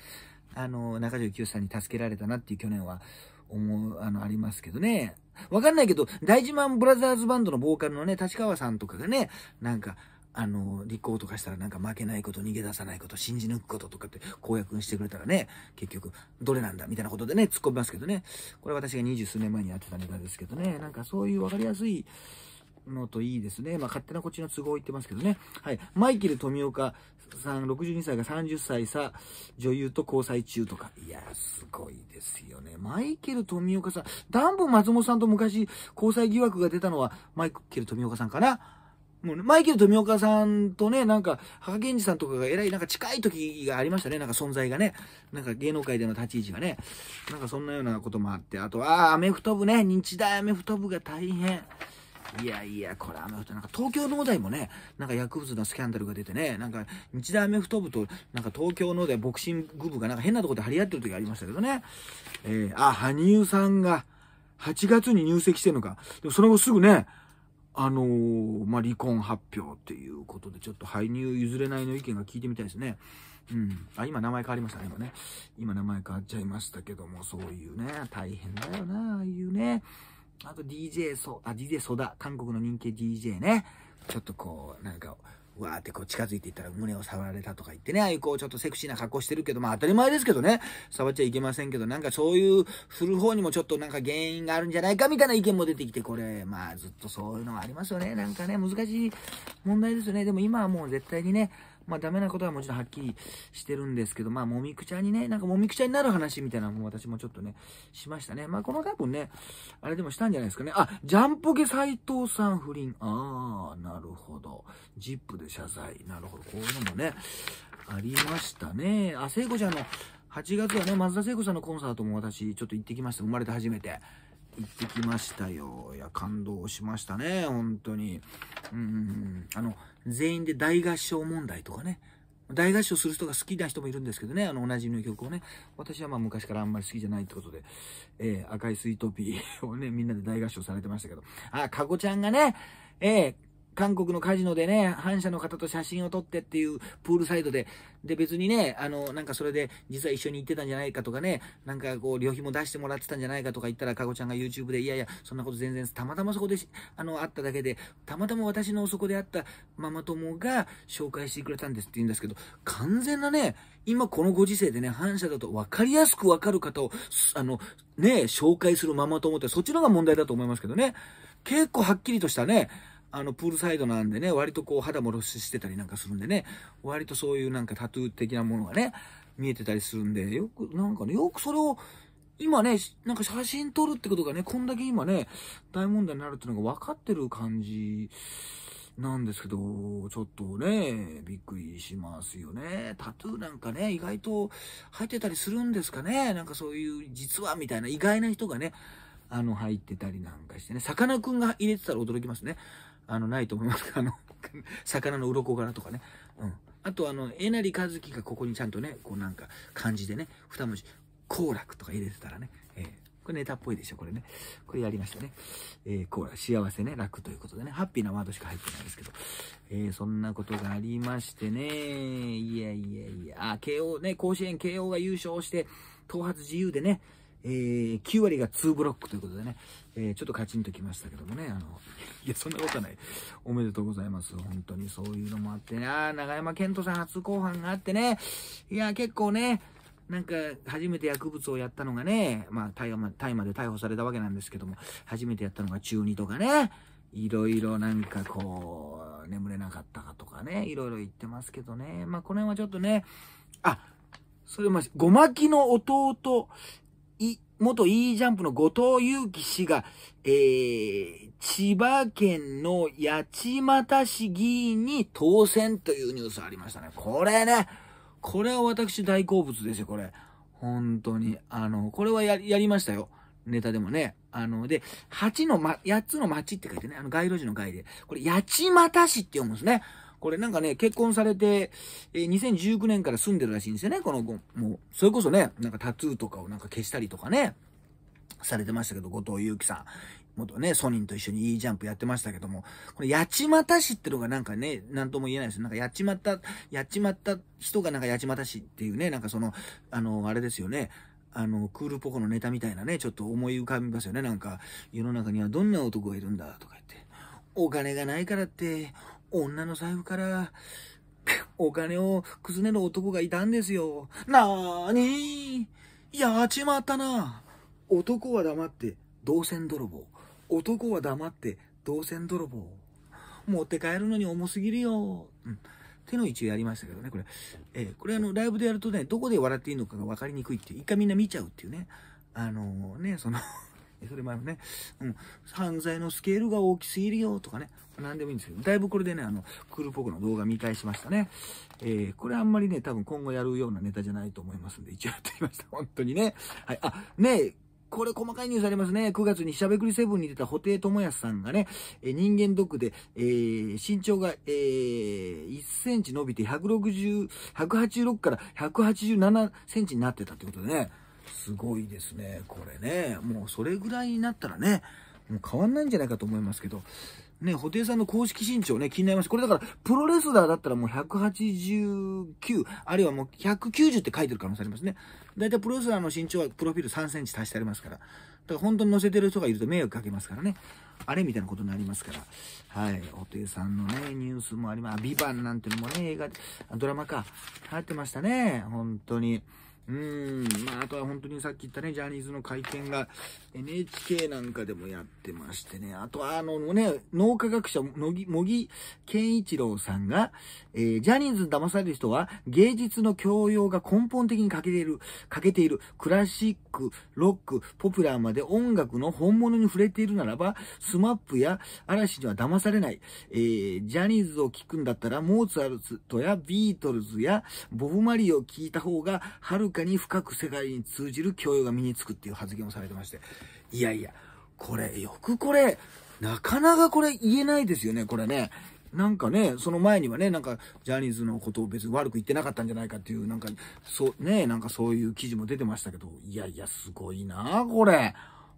あの、中条清さんに助けられたなっていう去年は思う、あの、ありますけどね。わかんないけど、大自慢ブラザーズバンドのボーカルのね、立川さんとかがね、なんか、あの、立候補とかしたらなんか負けないこと、逃げ出さないこと、信じ抜くこととかって公約にしてくれたらね、結局、どれなんだみたいなことでね、突っ込みますけどね。これ私が二十数年前にやってたネタですけどね、なんかそういうわかりやすいのといいですね。まあ、勝手なこっちの都合を言ってますけどね。はい。マイケル富岡さん、62歳が30歳差、女優と交際中とか。いやすごいですよね。マイケル富岡さん、ダンボ松本さんと昔交際疑惑が出たのは、マイケル富岡さんかなもう、ね、マイケル富岡さんとね、なんか、母賢治さんとかが偉い、なんか近い時がありましたね。なんか存在がね。なんか芸能界での立ち位置がね。なんかそんなようなこともあって。あと、ああ、アメフト部ね。日大アメフト部が大変。いやいや、これアメフト、なんか東京農大もね、なんか薬物のスキャンダルが出てね、なんか日大アメフト部と、なんか東京農大ボクシング部がなんか変なとこで張り合ってる時ありましたけどね。えー、あ、羽生さんが8月に入籍してるのか。でもその後すぐね、あのー、まあ、離婚発表っていうことで、ちょっと俳入譲れないの意見が聞いてみたいですね。うん。あ、今名前変わりましたね、今ね。今名前変わっちゃいましたけども、そういうね、大変だよな、ああいうね。あと DJ ソ、あ、DJ ソダ、韓国の人気 DJ ね。ちょっとこう、なんか、わーってこう近づいていったら胸を触られたとか言ってね、ああいうこうちょっとセクシーな格好してるけど、まあ当たり前ですけどね、触っちゃいけませんけど、なんかそういう振る方にもちょっとなんか原因があるんじゃないかみたいな意見も出てきて、これ、まあずっとそういうのはありますよね。なんかね、難しい問題ですよね。でも今はもう絶対にね、まあダメなことはもちろんはっきりしてるんですけど、まあもみくちゃにね、なんかもみくちゃになる話みたいなのも私もちょっとね、しましたね。まあこの多分ね、あれでもしたんじゃないですかね。あ、ジャンポケ斎藤さん不倫。ああ、なるほど。ジップで謝罪。なるほど。こういうのもね、ありましたね。あ、聖子ちゃんの、8月はね、松田聖子さんのコンサートも私、ちょっと行ってきました。生まれて初めて。行ってきましたよ。いや、感動しましたね、本当に。うん、うん、あの、全員で大合唱問題とかね、大合唱する人が好きな人もいるんですけどね、あの、おなじみの曲をね、私はまあ昔からあんまり好きじゃないってことで、えー、赤いスイートピーをね、みんなで大合唱されてましたけど、あ、かこちゃんがね、えー、韓国のカジノでね、反社の方と写真を撮ってっていうプールサイドで、で別にね、あの、なんかそれで実は一緒に行ってたんじゃないかとかね、なんかこう、旅費も出してもらってたんじゃないかとか言ったら、かごちゃんが YouTube で、いやいや、そんなこと全然、たまたまそこで、あの、あっただけで、たまたま私のそこであったママ友が紹介してくれたんですって言うんですけど、完全なね、今このご時世でね、反社だと分かりやすく分かる方を、あの、ね、紹介するママ友って、そっちの方が問題だと思いますけどね。結構はっきりとしたね、あの、プールサイドなんでね、割とこう肌も露出してたりなんかするんでね、割とそういうなんかタトゥー的なものがね、見えてたりするんで、よく、なんかね、よくそれを、今ね、なんか写真撮るってことがね、こんだけ今ね、大問題になるっていうのが分かってる感じなんですけど、ちょっとね、びっくりしますよね。タトゥーなんかね、意外と入ってたりするんですかね。なんかそういう実はみたいな意外な人がね、あの、入ってたりなんかしてね。さかなクンが入れてたら驚きますね。あの、ないと思いますあの、魚の鱗柄とかね。うん。あと、あの、えなりかずきがここにちゃんとね、こうなんか、漢字でね、二文字、幸楽とか入れてたらね、えー、これネタっぽいでしょ、これね。これやりましたね。えー、こ幸せね、楽ということでね、ハッピーなワードしか入ってないですけど。えー、そんなことがありましてね、いやいやいや、慶応ね、甲子園慶応が優勝して、頭髪自由でね、えー、9割が2ブロックということでね、えー、ちょっとカチンときましたけどもね、あの、(laughs) いや、そんなことはない。おめでとうございます。本当にそういうのもあってね、あ長山健人さん初公判があってね、いや、結構ね、なんか、初めて薬物をやったのがね、まあ、大麻、大麻で逮捕されたわけなんですけども、初めてやったのが中2とかね、いろいろなんかこう、眠れなかったかとかね、いろいろ言ってますけどね。まあ、この辺はちょっとね、あ、それま、ごまきの弟、元 E ジャンプの後藤祐樹氏が、えー、千葉県の八街市議員に当選というニュースありましたね。これね、これは私大好物ですよ、これ。本当に。あの、これはやりましたよ。ネタでもね。あの、で、8のま、8つの町って書いてね、あの街路樹の街で。これ、八街市って読むんですね。これなんかね、結婚されて、えー、2019年から住んでるらしいんですよね、この子。もう、それこそね、なんかタトゥーとかをなんか消したりとかね、されてましたけど、後藤祐樹さん。元ね、ソニンと一緒にいいジャンプやってましたけども、これ、八街市ってのがなんかね、なんとも言えないですよ。なんか、八ま八た人がなんか八街市っていうね、なんかその、あの、あれですよね。あの、クールポコのネタみたいなね、ちょっと思い浮かびますよね。なんか、世の中にはどんな男がいるんだとか言って、お金がないからって、女の財布から、(laughs) お金をくずねる男がいたんですよ。なーにーやっちまったな。男は黙って、銅線泥棒。男は黙って、銅線泥棒。持って帰るのに重すぎるよ。うん、手の位置をやりましたけどね、これ。えー、これあの、ライブでやるとね、どこで笑っていいのかが分かりにくいっていう、一回みんな見ちゃうっていうね。あのー、ね、そのそれ前もね、うん、犯罪のスケールが大きすぎるよとかね、何でもいいんですけど、だいぶこれでね、あの、クールポコの動画見返しましたね。えー、これあんまりね、多分今後やるようなネタじゃないと思いますんで、一応やってみました。(laughs) 本当にね。はい。あ、ねこれ細かいニュースありますね。9月にしゃべくりセブンに出た布袋寅泰さんがね、え人間ドックで、えー、身長が、えー、1センチ伸びて160、186から187センチになってたってことでね。すごいですね。これね、もうそれぐらいになったらね、もう変わんないんじゃないかと思いますけど、ね、布袋さんの公式身長ね、気になりました。これだから、プロレスラーだったらもう189、あるいはもう190って書いてる可能性ありますね。だいたいプロレスラーの身長はプロフィール3センチ足してありますから。だから本当に載せてる人がいると迷惑かけますからね。あれみたいなことになりますから。はい。布袋さんのね、ニュースもあります。ビバンなんてのもね、映画、ドラマか、流行ってましたね。本当に。うん、まあ、あとは本当にさっき言ったね、ジャニーズの会見が NHK なんかでもやってましてね、あとはあのね、脳科学者、茂木、茂木健一郎さんが、えー、ジャニーズに騙される人は芸術の教養が根本的に欠けている、欠けている、クラシック、ロック、ポピュラーまで音楽の本物に触れているならば、スマップや嵐には騙されない、えー、ジャニーズを聴くんだったら、モーツァルトやビートルズやボブマリーを聴いた方が、はるかに深く世界に通じる教養が身につくっていう発言をされてまして。いやいや、これ、よくこれ、なかなかこれ言えないですよね、これね。なんかね、その前にはね、なんか、ジャニーズのことを別に悪く言ってなかったんじゃないかっていう、なんか、そう、ね、なんかそういう記事も出てましたけど、いやいや、すごいなこれ。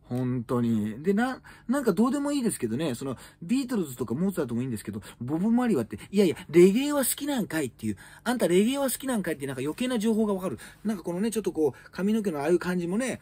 本当に。で、な、なんかどうでもいいですけどね、その、ビートルズとかモーツァルトもいいんですけど、ボブ・マリはって、いやいや、レゲエは好きなんかいっていう、あんたレゲエは好きなんかいってなんか余計な情報がわかる。なんかこのね、ちょっとこう、髪の毛のああいう感じもね、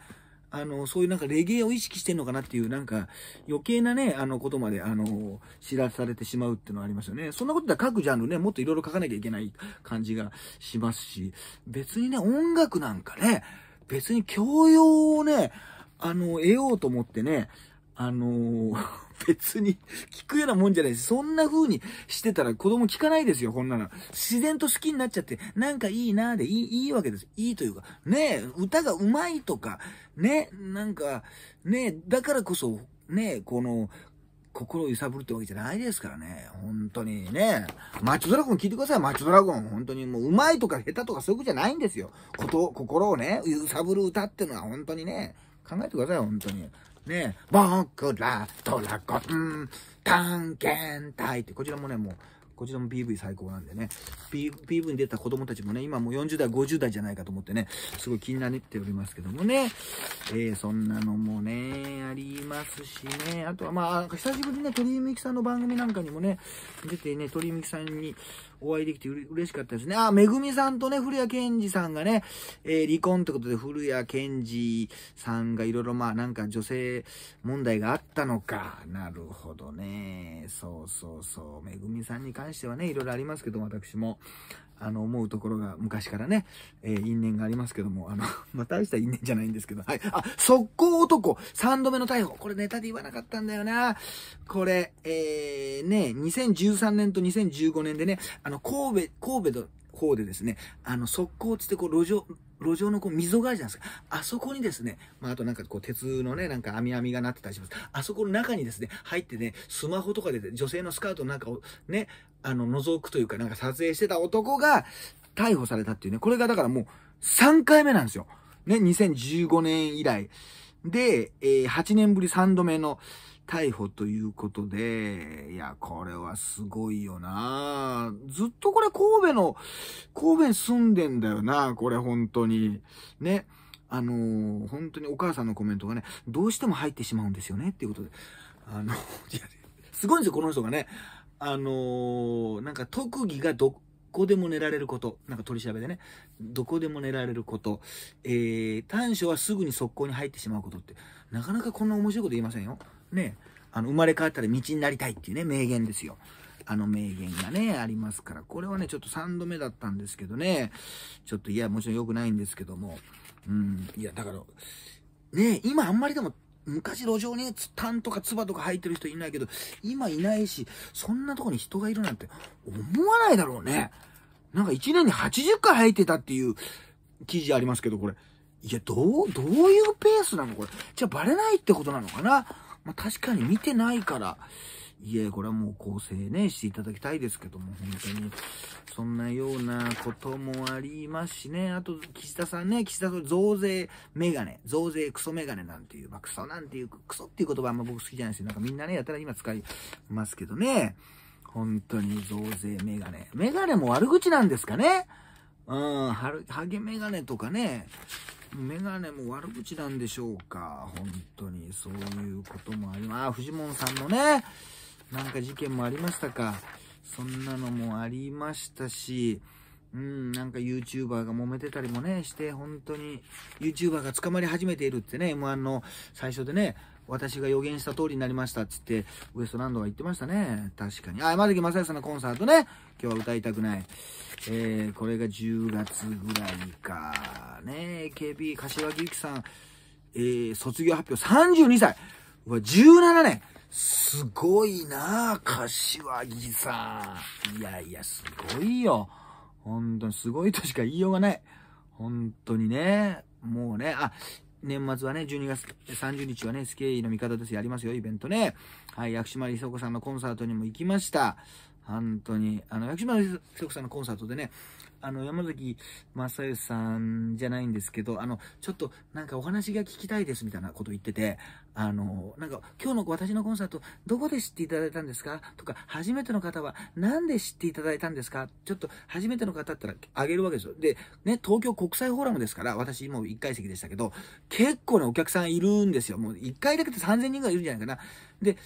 あの、そういうなんかレゲエを意識してんのかなっていう、なんか、余計なね、あの、ことまで、あの、知らされてしまうっていうのはありますよね。そんなことでは各ジャンルね、もっといろいろ書かなきゃいけない感じがしますし、別にね、音楽なんかね、別に教養をね、あの、得ようと思ってね、あのー、(laughs) 別に聞くようなもんじゃないし、そんな風にしてたら子供聞かないですよ、こんなの。自然と好きになっちゃって、なんかいいなーでいい、いいわけです。いいというか、ねえ、歌が上手いとか、ね、なんか、ねえ、だからこそ、ねえ、この、心を揺さぶるってわけじゃないですからね。本当にね。マッチョドラゴン聞いてください、マッチョドラゴン。本当にもう上手いとか下手とかそういうことじゃないんですよ。こと、心をね、揺さぶる歌ってのは本当にね。考えてください、本当に。ね僕ら、ドラゴン、探検隊って、こちらもね、もう、こちらも PV 最高なんでね、P、v に出た子供たちもね、今もう40代、50代じゃないかと思ってね、すごい気になっておりますけどもね、えー、そんなのもね、ありますしね、あとはまあ、久しぶりにね、鳥居美樹さんの番組なんかにもね、出てね、鳥居美樹さんにお会いできて嬉しかったですね。あ、めぐみさんとね、古谷健二さんがね、えー、離婚ってことで、古谷健二さんがいろいろまあ、なんか女性問題があったのか。なるほどね。そうそうそう。めぐみさんに関してはね、いろいろありますけど、私も。あの、思うところが昔からね、えー、因縁がありますけども、あの、(laughs) まあ、大した因縁じゃないんですけど、はい。あ、速攻男 !3 度目の逮捕これネタで言わなかったんだよな。これ、えー、ね、2013年と2015年でね、あの、神戸、神戸の方でですね、あの、速攻つってこう、路上、路上のこう溝があるじゃないですか。あそこにですね、まあ、あとなんかこう鉄のね、なんか網網がなってたりします。あそこの中にですね、入ってね、スマホとかで女性のスカートのかをね、あの、覗くというか、なんか撮影してた男が逮捕されたっていうね、これがだからもう3回目なんですよ。ね、2015年以来。で、えー、8年ぶり3度目の、逮捕ということで、いや、これはすごいよなずっとこれ神戸の、神戸に住んでんだよなこれ本当に。ね。あのー、本当にお母さんのコメントがね、どうしても入ってしまうんですよねっていうことで。あの、(laughs) いや、すごいんですよ、この人がね。あのー、なんか特技がどこでも寝られること。なんか取り調べでね。どこでも寝られること。えー、短所はすぐに速攻に入ってしまうことって、なかなかこんな面白いこと言いませんよ。ね、あの、生まれ変わったら道になりたいっていうね、名言ですよ。あの名言がね、ありますから、これはね、ちょっと3度目だったんですけどね、ちょっと、いや、もちろん良くないんですけども、うん、いや、だから、ね、今あんまりでも、昔路上にタンとか唾とか入ってる人いないけど、今いないし、そんなとこに人がいるなんて思わないだろうね。なんか1年に80回入ってたっていう記事ありますけど、これ。いや、どう、どういうペースなのこれ。じゃあバレないってことなのかなまあ、確かに見てないから、いえ、これはもう構成ね、していただきたいですけども、本当に、そんなようなこともありますしね、あと、岸田さんね、岸田さん、増税メガネ、増税クソメガネなんていう、まあ、クソなんていう、クソっていう言葉あんま僕好きじゃないですよ。なんかみんなね、やたら今使いますけどね、本当に増税メガネ。メガネも悪口なんですかねうん、はる、ハゲメガネとかね、メガネも悪口なんでしょうか。本当に、そういうこともあります。あ、フジモンさんのね、なんか事件もありましたか。そんなのもありましたし、うん、なんか YouTuber が揉めてたりもね、して、本当に YouTuber が捕まり始めているってね、M1 の最初でね、私が予言した通りになりましたっつって、ウエストランドが言ってましたね。確かに。あ、山崎正義さんのコンサートね。今日は歌いたくない。えー、これが10月ぐらいか。ね k b 柏木由紀さん、えー、卒業発表32歳。うわ、17年。すごいなぁ、柏木さん。いやいや、すごいよ。本当にすごいとしか言いようがない。本当にね。もうね、あ、年末はね、12月30日はね、スケイの味方です。やりますよ、イベントね。はい、薬師丸ひ子こさんのコンサートにも行きました。本当に。あの、薬島丸ひさんのコンサートでね、あの、山崎正義さんじゃないんですけど、あの、ちょっとなんかお話が聞きたいですみたいなこと言ってて、あの、なんか今日の私のコンサートどこで知っていただいたんですかとか、初めての方は何で知っていただいたんですかちょっと初めての方ったらあげるわけですよ。で、ね、東京国際フォーラムですから、私もう1階席でしたけど、結構ね、お客さんいるんですよ。もう1回だけで3000人ぐらいいるんじゃないかな。で、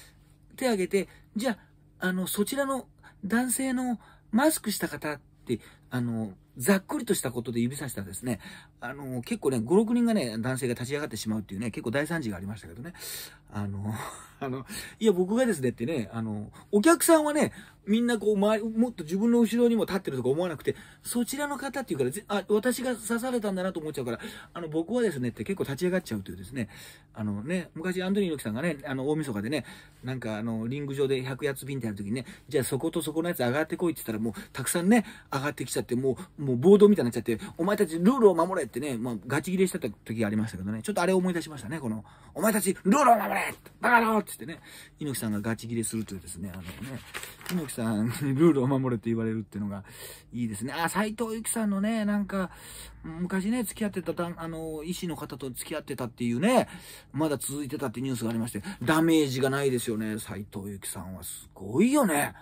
手挙げて、じゃあ、あの、そちらの男性のマスクした方って、あの、ざっくりとしたことで指さしたらですね、あの、結構ね、5、6人がね、男性が立ち上がってしまうっていうね、結構大惨事がありましたけどね。あの、(laughs) あの、いや、僕がですねってね、あの、お客さんはね、みんなこう、もっと自分の後ろにも立ってるとか思わなくて、そちらの方っていうから、あ、私が刺されたんだなと思っちゃうから、あの、僕はですねって結構立ち上がっちゃうというですね、あのね、昔アンドリー猪木さんがね、あの、大晦日でね、なんかあの、リング上で100やつピンってやるときにね、じゃあそことそこのやつ上がってこいって言ったらもう、たくさんね、上がってきちゃって、もう、もうもう暴動みたいになっちゃって、お前たちルールを守れってね、まあ、ガチ切れしてた時がありましたけどね、ちょっとあれを思い出しましたね、この、お前たちルールを守れバカだろって言ってね、猪木さんがガチ切れするというですね、あのね、猪木さんにルールを守れって言われるっていうのがいいですね。あ、斎藤由貴さんのね、なんか、昔ね、付き合ってたあの、医師の方と付き合ってたっていうね、まだ続いてたってニュースがありまして、ダメージがないですよね、斎藤由貴さんは。すごいよね。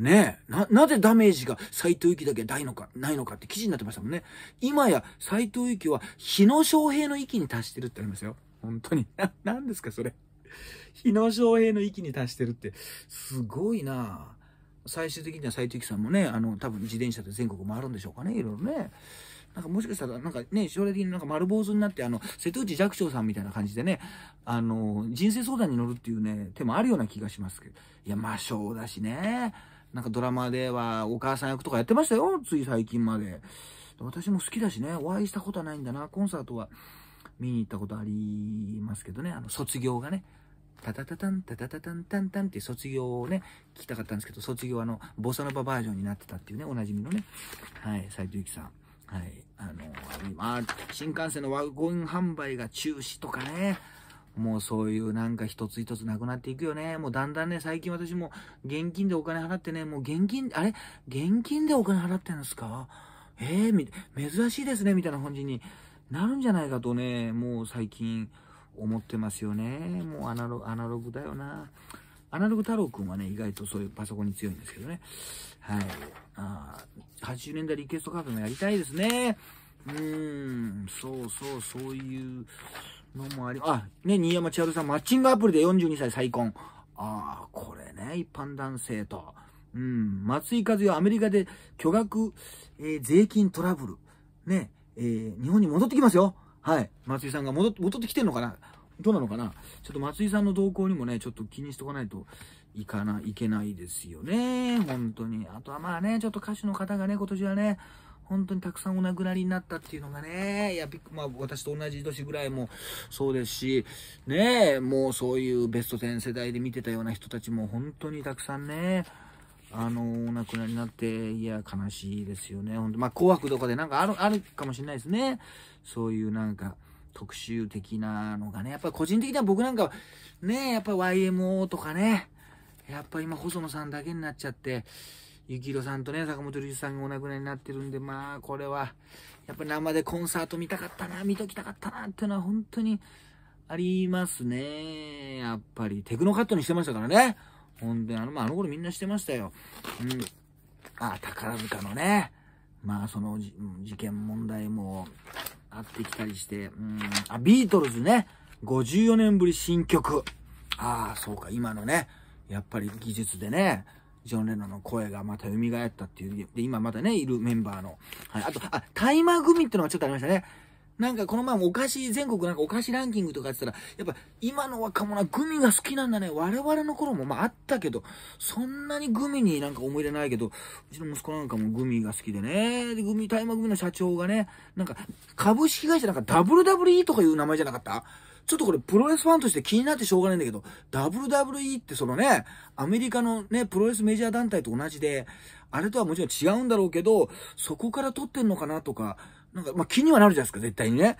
ねえ、な、なぜダメージが斎藤幸だけないのか、ないのかって記事になってましたもんね。今や斎藤幸は日野翔平の域に達してるってありますよ。本当に。な、なんですかそれ。日野翔平の域に達してるって、すごいな最終的には斎藤幸さんもね、あの、多分自転車で全国回るんでしょうかね、いろいろね。なんかもしかしたら、なんかね、将来的になんか丸坊主になって、あの、瀬戸内寂聴さんみたいな感じでね、あの、人生相談に乗るっていうね、手もあるような気がしますけど。いや、魔性だしね。なんかドラマではお母さん役とかやってましたよ、つい最近まで。私も好きだしね、お会いしたことはないんだな、コンサートは見に行ったことありますけどね、あの、卒業がね、タタタタン、タタタタンタンタンって卒業をね、聞きたかったんですけど、卒業はあの、ボサノババージョンになってたっていうね、おなじみのね、はい、斉藤由貴さん。はい、あの今、新幹線のワゴン販売が中止とかね、もうそういうなんか一つ一つなくなっていくよね。もうだんだんね、最近私も現金でお金払ってね、もう現金、あれ現金でお金払ってんですかええー、み、珍しいですね、みたいな感じになるんじゃないかとね、もう最近思ってますよね。もうアナロアナログだよな。アナログ太郎くんはね、意外とそういうパソコンに強いんですけどね。はい。あ80年代リクエストカードもやりたいですね。うーん、そうそう、そういう、のもあり、あ、ね、新山千春さん、マッチングアプリで42歳再婚。ああ、これね、一般男性と。うん、松井和代、アメリカで巨額、えー、税金トラブル。ね、えー、日本に戻ってきますよ。はい。松井さんが戻ってきてんのかなどうなのかなちょっと松井さんの動向にもね、ちょっと気にしとかないといかない、いけないですよね。本当に。あとはまあね、ちょっと歌手の方がね、今年はね、本当にたくさんお亡くなりになったっていうのがね、いや、まあ、私と同じ年ぐらいもそうですし、ねえ、もうそういうベスト10世代で見てたような人たちも本当にたくさんね、あの、お亡くなりになって、いや、悲しいですよね。ほんとまあ、紅白とかでなんかある、あるかもしれないですね。そういうなんか、特集的なのがね。やっぱ個人的には僕なんか、ねやっぱ YMO とかね、やっぱ今細野さんだけになっちゃって、幸宏さんとね、坂本龍一さんがお亡くなりになってるんで、まあ、これは、やっぱ生でコンサート見たかったな、見ときたかったな、っていうのは本当にありますね。やっぱり、テクノカットにしてましたからね。ほんで、あの、まあ、あの頃みんなしてましたよ。うん。あ、宝塚のね、まあ、その事件問題もあってきたりして、うん、あ、ビートルズね、54年ぶり新曲。ああ、そうか、今のね、やっぱり技術でね、ジョン・レノンの声がまた蘇ったっていう、で、今またね、いるメンバーの。はい。あと、あ、タイマー組ってのはちょっとありましたね。なんかこの前もお菓子、全国なんかお菓子ランキングとかやってたら、やっぱ今の若者はグミが好きなんだね。我々の頃もまああったけど、そんなにグミになんか思い出ないけど、うちの息子なんかもグミが好きでね。で、グミ、大麻グミの社長がね、なんか株式会社なんか WWE とかいう名前じゃなかったちょっとこれプロレスファンとして気になってしょうがないんだけど、WWE ってそのね、アメリカのね、プロレスメジャー団体と同じで、あれとはもちろん違うんだろうけど、そこから撮ってんのかなとか、なんか、まあ、気にはなるじゃないですか、絶対にね。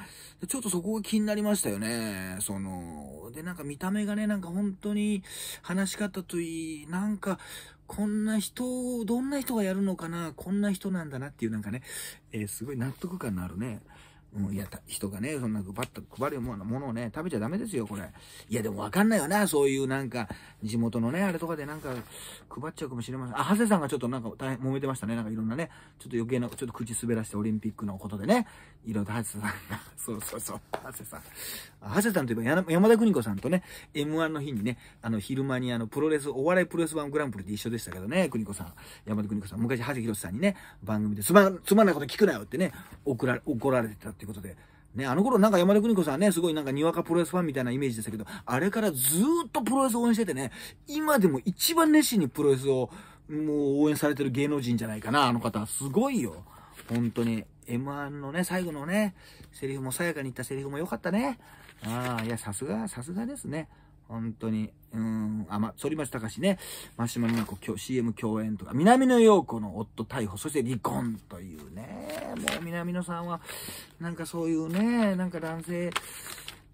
ちょっとそこが気になりましたよね。その、で、なんか見た目がね、なんか本当に話し方といい、なんか、こんな人、どんな人がやるのかな、こんな人なんだなっていうなんかね、えー、すごい納得感のあるね、うん、いや、人がね、そんな配った、配るようなものをね、食べちゃダメですよ、これ。いや、でもわかんないよな、そういうなんか、地元のね、あれとかでなんか、配っちゃうかもしれません。あ、長谷さんがちょっとなんか大変揉めてましたね。なんかいろんなね、ちょっと余計な、ちょっと口滑らしてオリンピックのことでね、いろいろ長谷さんが、そうそうそう、長谷さん。ハセさんといえば山田邦子さんとね、M1 の日にね、あの、昼間にあの、プロレス、お笑いプロレス版グランプリで一緒でしたけどね、邦子さん、山田邦子さん、昔、ハセヒロシさんにね、番組でつま、つまんないこと聞くなよってね、怒ら、怒られてたっていうことで、ね、あの頃なんか山田邦子さんね、すごいなんかにわかプロレスファンみたいなイメージでしたけど、あれからずーっとプロレス応援しててね、今でも一番熱心にプロレスを、もう応援されてる芸能人じゃないかな、あの方。すごいよ。本当に。M1 のね、最後のね、セリフもさやかに言ったセリフも良かったね。ああ、いや、さすが、さすがですね。本当に。うん。あ、ま、反町隆史ね。マシュマロ子今日 CM 共演とか、南野陽子の夫逮捕、そして離婚というね。もう南野さんは、なんかそういうね、なんか男性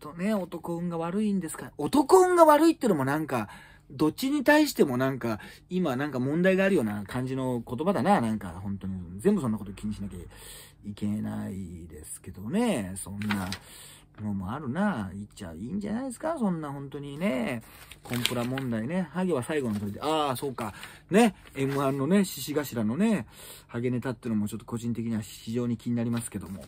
とね、男運が悪いんですか。男運が悪いってのもなんか、どっちに対してもなんか、今なんか問題があるような感じの言葉だな、なんか本当に。全部そんなこと気にしなきゃいけないですけどね。そんな。のもあるな。言っちゃいいんじゃないですかそんな本当にね。コンプラ問題ね。ハゲは最後の時で、ああ、そうか。ね。M1 のね、獅子頭のね、ハゲネタってのもちょっと個人的には非常に気になりますけども。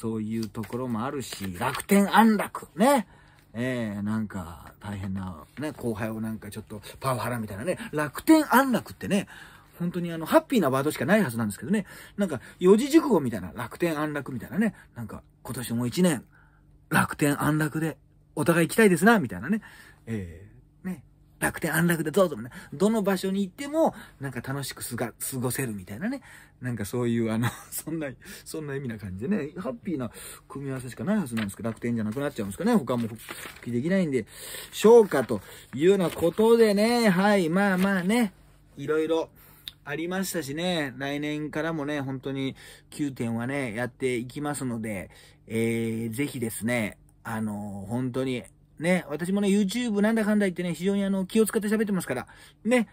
そういうところもあるし、楽天安楽。ね。えー、なんか、大変な、ね、後輩をなんかちょっと、パワハラみたいなね。楽天安楽ってね、本当にあの、ハッピーなワードしかないはずなんですけどね。なんか、四字熟語みたいな、楽天安楽みたいなね。なんか、今年も一年、楽天安楽で、お互い行きたいですな、みたいなね。えー、ね。楽天安楽でどうぞね。どの場所に行っても、なんか楽しくすが、過ごせるみたいなね。なんかそういう、あの、(laughs) そんな、そんな意味な感じでね、ハッピーな組み合わせしかないはずなんですけど、楽天じゃなくなっちゃうんですかね。他も復帰できないんで、うかというようなことでね、はい、まあまあね、いろいろ。ありましたしね、来年からもね、本当に9点はね、やっていきますので、えー、ぜひですね、あのー、本当に、ね、私もね、YouTube なんだかんだ言ってね、非常にあの、気を使って喋ってますから、ね、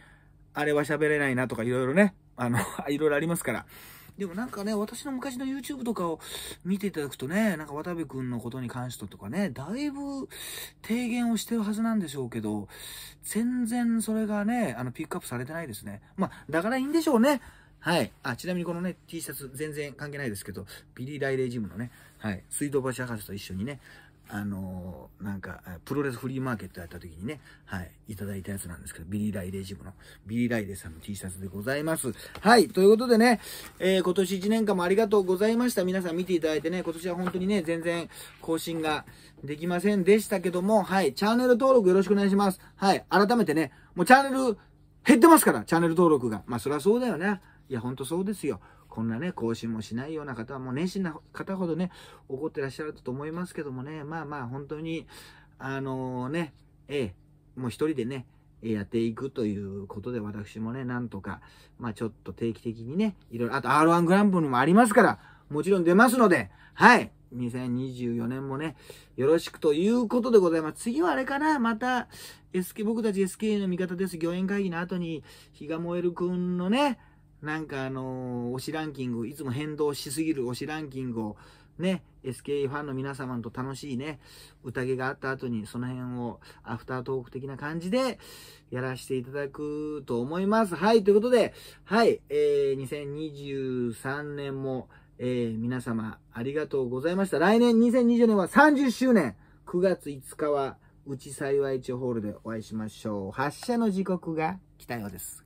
あれは喋れないなとかいろいろね、あの、いろいろありますから。でもなんかね、私の昔の YouTube とかを見ていただくとね、なんか渡部くんのことに関してとかね、だいぶ提言をしてるはずなんでしょうけど、全然それがね、あの、ピックアップされてないですね。まあ、だからいいんでしょうね。はい。あ、ちなみにこのね、T シャツ全然関係ないですけど、ビリー・ライレイ・ジムのね、はい、水道橋博士と一緒にね、あのー、なんか、プロレスフリーマーケットやった時にね、はい、いただいたやつなんですけど、ビリー・ライレイ・ジムの、ビリー・ライデイさんの T シャツでございます。はい、ということでね、えー、今年1年間もありがとうございました。皆さん見ていただいてね、今年は本当にね、全然更新ができませんでしたけども、はい、チャンネル登録よろしくお願いします。はい、改めてね、もうチャンネル減ってますから、チャンネル登録が。まあ、そりゃそうだよね。いや、ほんとそうですよ。こんなね、更新もしないような方は、もう熱心な方ほどね、怒ってらっしゃると思いますけどもね、まあまあ、本当に、あのー、ね、ええ、もう一人でね、やっていくということで、私もね、なんとか、まあちょっと定期的にね、いろいろ、あと R1 グランプリもありますから、もちろん出ますので、はい。2024年もね、よろしくということでございます。次はあれかなまた、SK、僕たち SK の味方です。御苑会議の後に、日が燃えるくんのね、なんかあのー、推しランキング、いつも変動しすぎる推しランキングを、ね、s k ファンの皆様と楽しいね、宴があった後に、その辺をアフタートーク的な感じで、やらせていただくと思います。はい、ということで、はい、えー、2023年も、えー、皆様、ありがとうございました。来年、2020年は30周年 !9 月5日は、うち幸い地ホールでお会いしましょう。発車の時刻が来たようです。